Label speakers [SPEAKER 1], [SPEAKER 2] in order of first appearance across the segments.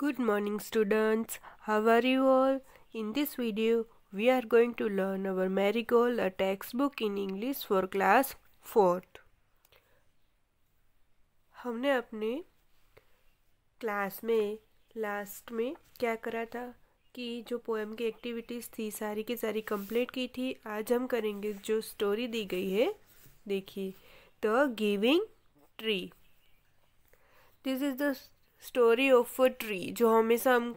[SPEAKER 1] Good morning students, how are you all? In this video, we are going to learn our Marigold, a textbook in English for class 4th. हमने अपने class में last में क्या करा था कि जो पोएम की एक्टिविटीज़ थी सारी की सारी कंप्लीट की थी आज हम करेंगे जो स्टोरी दी गई है देखिए the giving tree this is the story of a tree जो हमेशा हम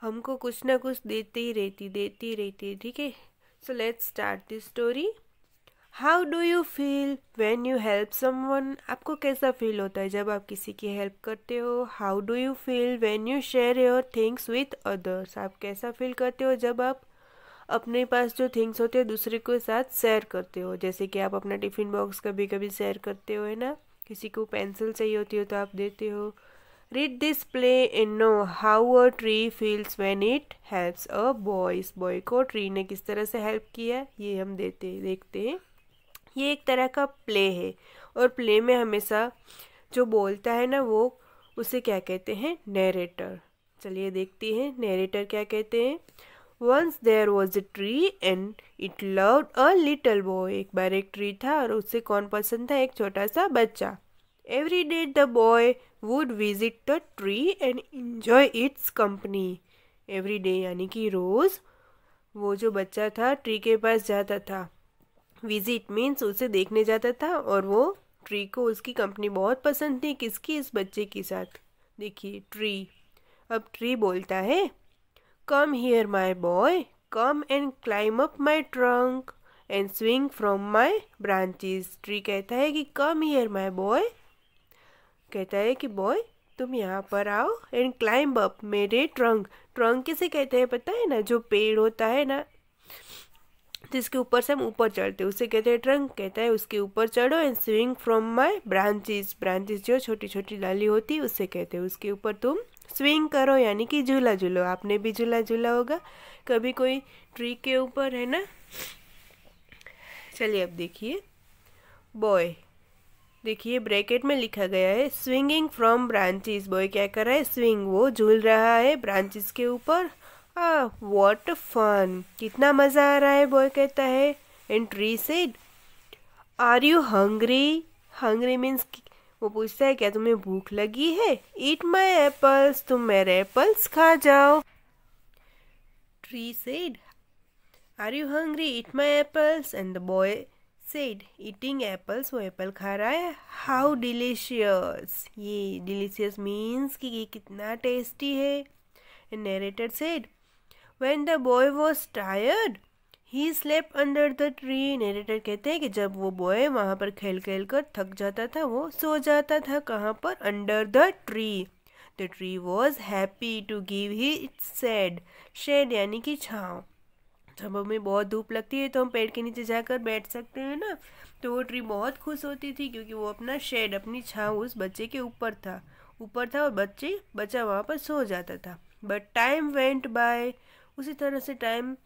[SPEAKER 1] हमको कुछ ना कुछ देती ही रहती देती रहती है ठीक है so let's start this story how do you feel when you help someone आपको कैसा फील होता है जब आप किसी की हेल्प करते हो how do you feel when you share your things with others आप कैसा फील करते हो जब आप अपने पास जो थिंग्स होते हैं दूसरे के साथ शेयर करते हो जैसे कि आप अपना टिफ़िन बॉक्स कभी कभी शेयर करते हो है ना किसी को पेंसिल चाहिए होती हो तो आप देते हो Read this play and know how a tree feels when it helps a boy इस boy को ट्री ने किस तरह से हेल्प किया ये हम देते देखते हैं ये एक तरह का प्ले है और प्ले में हमेशा जो बोलता है ना वो उसे क्या कहते हैं नरेटर चलिए देखते हैं नरेटर क्या कहते हैं once there was a tree and it love a little boy एक बार एक ट्री था और उससे कौन पसंद था एक छोटा सा बच्चा every day the boy would visit the tree and enjoy its company every day यानी कि रोज़ वो जो बच्चा था ट्री के पास जाता था विजिट मीन्स उसे देखने जाता था और वो ट्री को उसकी कंपनी बहुत पसंद थी किसकी इस बच्चे के साथ देखिए ट्री अब ट्री बोलता है come here my boy come and climb up my trunk and swing from my branches tree कहता है कि कम हियर माई बॉय कहता है कि बॉय तुम यहाँ पर आओ एंड क्लाइंब अप मेरे ट्रंक ट्रंक किसे कहते हैं पता है ना जो पेड़ होता है ना जिसके ऊपर से हम ऊपर चढ़ते हैं उसे कहते हैं ट्रंक कहता है उसके ऊपर चढ़ो and swing from my branches branches जो छोटी छोटी डाली होती है उससे कहते हैं उसके ऊपर तुम स्विंग करो यानी कि झूला झूलो आपने भी झूला झूला होगा कभी कोई ट्री के ऊपर है ना चलिए अब देखिए बॉय देखिए ब्रैकेट में लिखा गया है स्विंगिंग फ्रॉम ब्रांचेस बॉय क्या कर रहा है स्विंग वो झूल रहा है ब्रांचेस के ऊपर आ फन कितना मज़ा आ रहा है बॉय कहता है and tree said are you hungry hungry means वो पूछता है क्या तुम्हें भूख लगी है ईट माई एप्पल्स तुम मेरे एप्पल्स खा जाओ tree said are you hungry eat my apples and the boy said eating apples, वो एप्पल खा रहा है हाउ डिलीशियस ये डिलीशियस मीन्स कि ये कितना टेस्टी है narrator said, when the boy was tired, he slept under the tree. narrator कहते हैं कि जब वो बॉय वहाँ पर खेल खेल कर थक जाता था वो सो जाता था कहाँ पर under the tree the tree was happy to give he its said shade यानी कि छाँव जब तो हमें बहुत धूप लगती है तो हम पेड़ के नीचे जाकर बैठ सकते हैं ना तो वो ट्री बहुत खुश होती थी क्योंकि वो अपना शेड अपनी छाँव उस बच्चे के ऊपर था ऊपर था और बच्चे बच्चा वहाँ पर सो जाता था बट टाइम वेंट बाय उसी तरह से टाइम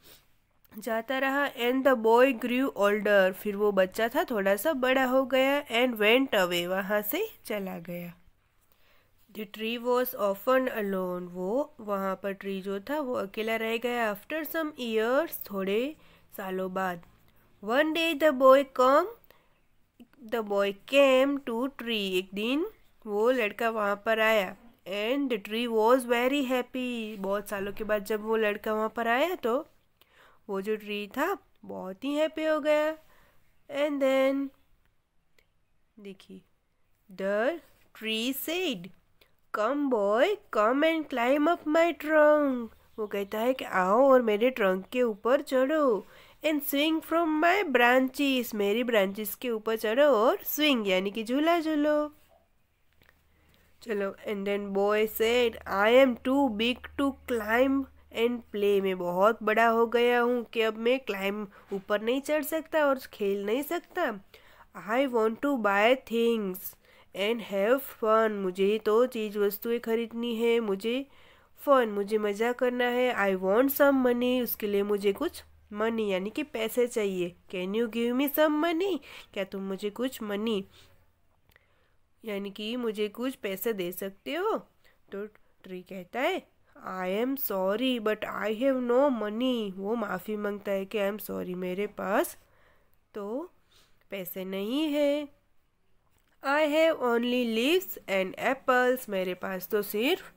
[SPEAKER 1] जाता रहा and the boy grew older फिर वो बच्चा था थोड़ा सा बड़ा हो गया एंड वेंट अवे वहाँ से चला गया the tree was often alone वो वहाँ पर ट्री जो था वो अकेला रह गया आफ्टर सम ईयर्स थोड़े सालों बाद one day the boy come the boy came to tree एक दिन वो लड़का वहाँ पर आया and the tree was very happy बहुत सालों के बाद जब वो लड़का वहाँ पर आया तो वो जो ट्री था बहुत ही हैप्पी हो गया एंड देन देखिए the tree said come boy come and climb up my trunk वो कहता है कि आओ और मेरे ट्रंक के ऊपर चढ़ो and swing from my branches मेरी ब्रांचेस के ऊपर चढ़ो और स्विंग यानी कि झूला झूलो चलो and then boy said I am too big to climb and play में बहुत बड़ा हो गया हूँ कि अब मैं क्लाइम ऊपर नहीं चढ़ सकता और खेल नहीं सकता I want to buy things and have fun मुझे तो चीज़ वस्तुएं खरीदनी है मुझे फन मुझे मज़ा करना है आई वॉन्ट सम मनी उसके लिए मुझे कुछ मनी यानी कि पैसे चाहिए can you give me some money क्या तुम मुझे कुछ मनी यानी कि मुझे कुछ पैसे दे सकते हो तो ट्री कहता है I am sorry but I have no money वो माफ़ी मांगता है कि आई एम सॉरी मेरे पास तो पैसे नहीं है I have only leaves and apples मेरे पास तो सिर्फ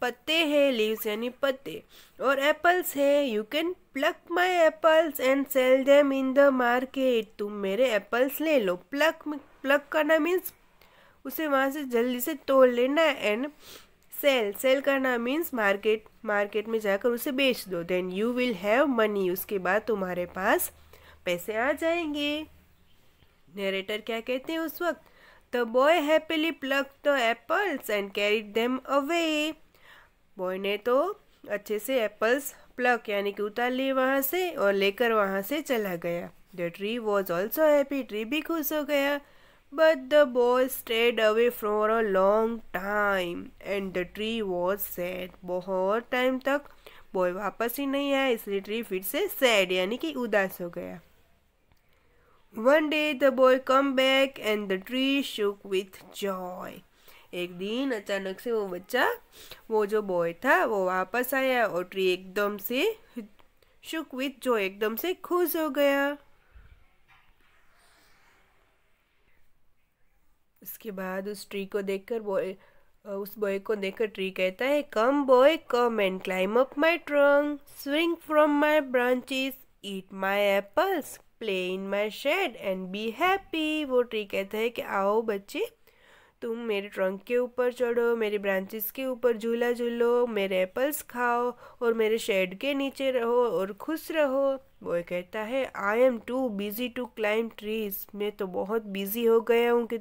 [SPEAKER 1] पत्ते हैं लीव्स यानी पत्ते और एप्पल्स है you can pluck my apples and sell them in the market तुम मेरे एप्पल्स ले लो प्लक प्लक करना मीन्स उसे वहाँ से जल्दी से तोड़ लेना एंड सेल सेल करना मीन्स मार्केट मार्केट में जाकर उसे बेच दो then you will have money उसके बाद तुम्हारे पास पैसे आ जाएंगे नरेटर क्या कहते हैं उस वक्त The boy happily plucked the apples and carried them away. Boy ने तो अच्छे से एप्पल्स प्लक यानी कि उतार लिए वहाँ से और लेकर वहाँ से चला गया the tree was also happy tree भी खुश हो गया but the boy stayed away for a long time and the tree was sad बहुत टाइम तक बॉय वापस ही नहीं आया इसलिए ट्री फिर से सैड यानी कि उदास हो गया one day the boy come back and the tree shook with joy एक दिन अचानक से वो बच्चा वो जो बॉय था वो वापस आया और ट्री एकदम से शुक विथ जॉय एकदम से खुश हो गया उसके बाद उस ट्री को देखकर बॉय उस बॉय को देखकर ट्री कहता है come boy come and climb up my trunk swing from my branches eat my apples play in my shade and be happy वो ट्री कहते है कि आओ बच्चे तुम मेरे ट्रंक के ऊपर चढ़ो मेरे ब्रांचेस के ऊपर झूला झूलो मेरे एप्पल्स खाओ और मेरे शेड के नीचे रहो और खुश रहो वो कहता है I am too busy to climb trees मैं तो बहुत बिजी हो गया हूँ कि,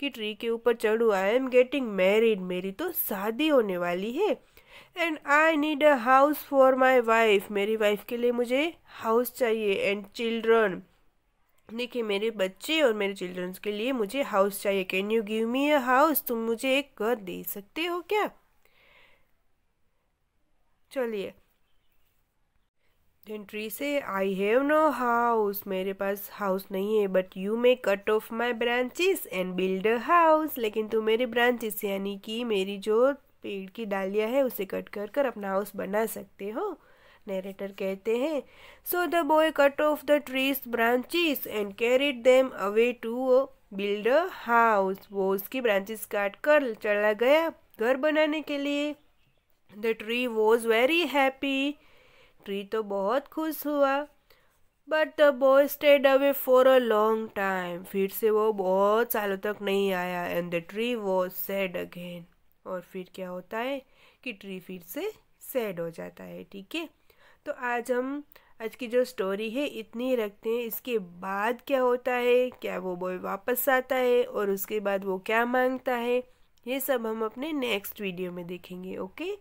[SPEAKER 1] कि ट्री के ऊपर चढ़ू आई एम गेटिंग मैरिड मेरी तो शादी होने वाली है and I need a house for my wife मेरी वाइफ के लिए मुझे हाउस चाहिए एंड चिल्ड्रन देखिए मेरे बच्चे और मेरे चिल्ड्रंस के लिए मुझे हाउस चाहिए can you give me a house तुम मुझे एक घर दे सकते हो क्या चलिए एंट्री से आई हैव नो हाउस मेरे पास हाउस नहीं है but you may cut off my branches and build a house लेकिन तुम मेरे ब्रांचेस यानी कि मेरी जो पेड़ की डालियाँ है उसे कट कर कर अपना हाउस बना सकते हो नरेटर कहते हैं so the boy cut off the tree's branches and carried them away to build a house वो उसकी ब्रांचेस काट कर चला गया घर बनाने के लिए the tree was very happy tree तो बहुत खुश हुआ but the boy stayed away for a long time फिर से वो बहुत सालों तक नहीं आया and the tree was sad again और फिर क्या होता है कि ट्री फिर से सैड हो जाता है ठीक है तो आज हम आज की जो स्टोरी है इतनी रखते हैं इसके बाद क्या होता है क्या वो बॉय वापस आता है और उसके बाद वो क्या मांगता है ये सब हम अपने नेक्स्ट वीडियो में देखेंगे ओके